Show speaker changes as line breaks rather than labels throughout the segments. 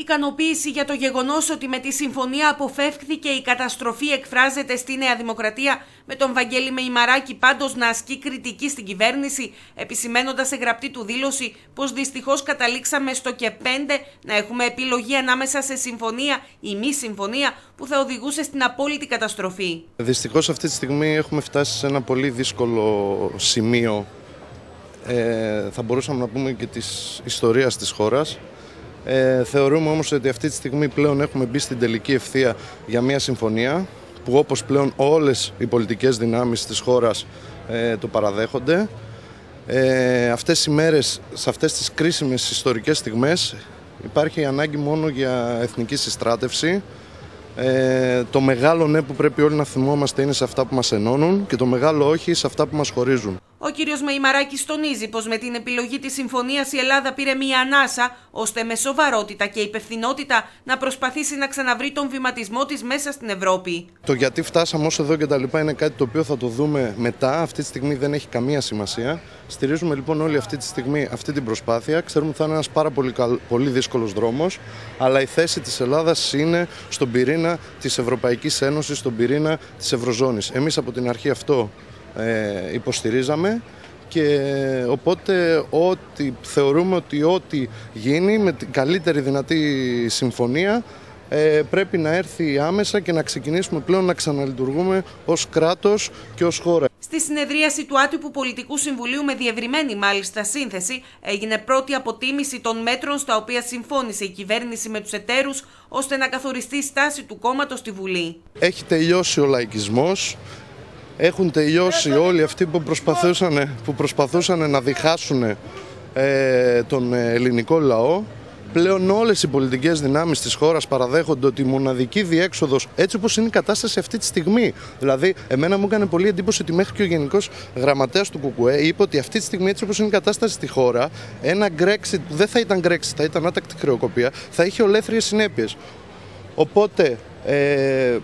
Ικανοποίηση για το γεγονός ότι με τη συμφωνία αποφεύχθηκε η καταστροφή εκφράζεται στη Νέα Δημοκρατία με τον Βαγγέλη Μεϊμαράκη πάντως να ασκεί κριτική στην κυβέρνηση επισημένοντας σε γραπτή του δήλωση πως δυστυχώς καταλήξαμε στο και πέντε να έχουμε επιλογή ανάμεσα σε συμφωνία ή μη συμφωνία που θα οδηγούσε στην απόλυτη καταστροφή.
Δυστυχώς αυτή τη στιγμή έχουμε φτάσει σε ένα πολύ δύσκολο σημείο ε, θα μπορούσαμε να πούμε και της ιστορίας της χώρας. Ε, θεωρούμε όμως ότι αυτή τη στιγμή πλέον έχουμε μπει στην τελική ευθεία για μια συμφωνία που όπως πλέον όλες οι πολιτικές δυνάμεις της χώρας ε, το παραδέχονται. Ε, αυτές οι μέρες, σε αυτές τις κρίσιμες ιστορικές στιγμές υπάρχει ανάγκη μόνο για εθνική συστράτευση. Ε, το μεγάλο ναι που πρέπει όλοι να θυμόμαστε είναι σε αυτά που μας ενώνουν και το μεγάλο όχι σε αυτά που μας χωρίζουν.
Ο κύριος Μεϊμαράκης τονίζει πως με την επιλογή της συμφωνίας η Ελλάδα πήρε μία ανάσα, ώστε με σοβαρότητα και υπευθυνότητα να προσπαθήσει να ξαναβρει τον βηματισμό της μέσα στην Ευρώπη.
Το γιατί φτάσαμε όσο εδώ και τα λοιπά είναι κάτι το οποίο θα το δούμε μετά. Αυτή τη στιγμή δεν έχει καμία σημασία. Στηρίζουμε λοιπόν όλη αυτή τη στιγμή αυτή την προσπάθεια. Ξέρουμε ότι θα είναι ένας πάρα πολύ, πολύ δύσκολος δρόμος, αλλά η θέση της Ελλάδας είναι στον πυρήνα της Ευρωπαϊκής Ένωσης, στον πυρήνα της Ευρωζώνης. Εμείς από την αρχή αυτό ε, υποστηρίζαμε και οπότε ό,τι θεωρούμε ότι ό,τι γίνει με την καλύτερη δυνατή συμφωνία ε, πρέπει να έρθει άμεσα και να ξεκινήσουμε πλέον να ξαναλειτουργούμε ως κράτος και ως χώρα.
Στη συνεδρίαση του Άτυπου Πολιτικού Συμβουλίου με διευρυμένη μάλιστα σύνθεση έγινε πρώτη αποτίμηση των μέτρων στα οποία συμφώνησε η κυβέρνηση με τους εταίρους ώστε να καθοριστεί η στάση του κόμματος στη Βουλή.
Έχει τελειώσει ο λαϊκισμός, έχουν τελειώσει όλοι αυτοί που προσπαθούσαν, που προσπαθούσαν να διχάσουν ε, τον ε, ελληνικό λαό. Πλέον όλες οι πολιτικές δυνάμεις της χώρας παραδέχονται ότι η μοναδική διέξοδος, έτσι όπως είναι η κατάσταση αυτή τη στιγμή, δηλαδή εμένα μου έκανε πολύ εντύπωση ότι μέχρι και ο Γενικός Γραμματέας του ΚΚΕ είπε ότι αυτή τη στιγμή έτσι όπως είναι η κατάσταση στη χώρα, ένα Brexit που δεν θα ήταν Brexit, θα ήταν άτακτη χρεοκοπία, θα είχε ολέθριες συνέπειες. Οπότε... Ε,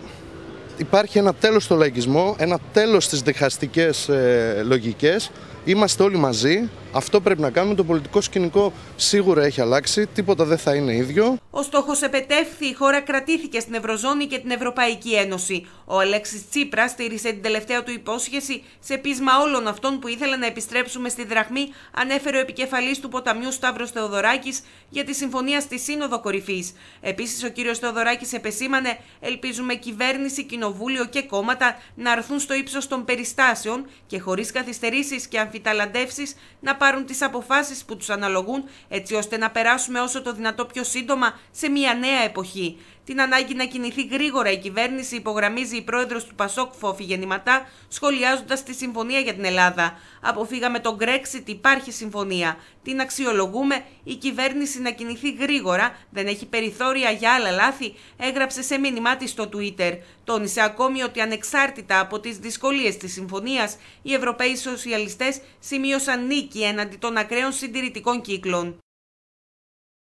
υπάρχει ένα τέλος στο λαϊκισμό, ένα τέλος στις διχαστικές ε, λογικές Είμαστε όλοι μαζί. Αυτό πρέπει να κάνουμε. Το πολιτικό σκηνικό σίγουρα έχει αλλάξει. Τίποτα δεν θα είναι ίδιο.
Ο στόχος επετεύχθη. Η χώρα κρατήθηκε στην Ευρωζώνη και την Ευρωπαϊκή Ένωση. Ο Αλέξης Τσίπρας στήρισε την τελευταία του υπόσχεση σε πείσμα όλων αυτών που ήθελαν να επιστρέψουμε στη δραχμή, ανέφερε ο επικεφαλής του ποταμιού Σταύρος Θεοδωράκης για τη συμφωνία στη Σύνοδο Κορυφής. Επίσης, ο κύριος Θεοδωράκης επεσήμανε: Ελπίζουμε κυβέρνηση, κοινοβούλιο και κόμματα να αρθούν στο ύψος των περιστάσεων και χωρίς καθυστερήσεις και αμφιταλαντεύσεις να πάρουν τις αποφάσεις που τους αναλογούν έτσι ώστε να περάσουμε όσο το δυνατό πιο σύντομα σε μια νέα εποχή την ανάγκη να κινηθεί γρήγορα η κυβέρνηση, υπογραμμίζει η πρόεδρος του Πασόκ Φόφη Γεννηματά, σχολιάζοντας τη συμφωνία για την Ελλάδα. Αποφύγαμε τον Brexit, υπάρχει συμφωνία. Την αξιολογούμε, η κυβέρνηση να κινηθεί γρήγορα, δεν έχει περιθώρια για άλλα λάθη, έγραψε σε μήνυμά της στο Twitter. Τόνισε ακόμη ότι ανεξάρτητα από τις δυσκολίες της συμφωνίας, οι Ευρωπαίοι Σοσιαλιστές σημείωσαν νίκη έναντι των ακραίων συντηρητικών κύκλων.